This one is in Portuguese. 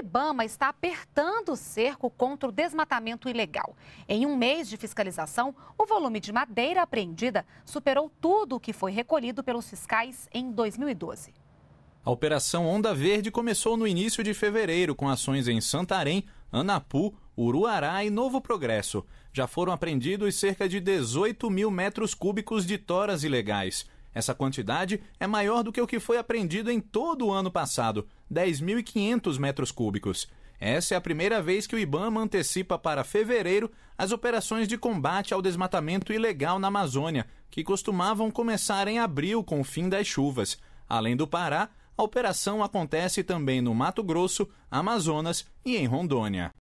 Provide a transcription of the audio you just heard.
Ibama está apertando o cerco contra o desmatamento ilegal. Em um mês de fiscalização, o volume de madeira apreendida superou tudo o que foi recolhido pelos fiscais em 2012. A Operação Onda Verde começou no início de fevereiro com ações em Santarém, Anapu, Uruará e Novo Progresso. Já foram apreendidos cerca de 18 mil metros cúbicos de toras ilegais. Essa quantidade é maior do que o que foi apreendido em todo o ano passado, 10.500 metros cúbicos. Essa é a primeira vez que o IBAMA antecipa para fevereiro as operações de combate ao desmatamento ilegal na Amazônia, que costumavam começar em abril com o fim das chuvas. Além do Pará, a operação acontece também no Mato Grosso, Amazonas e em Rondônia.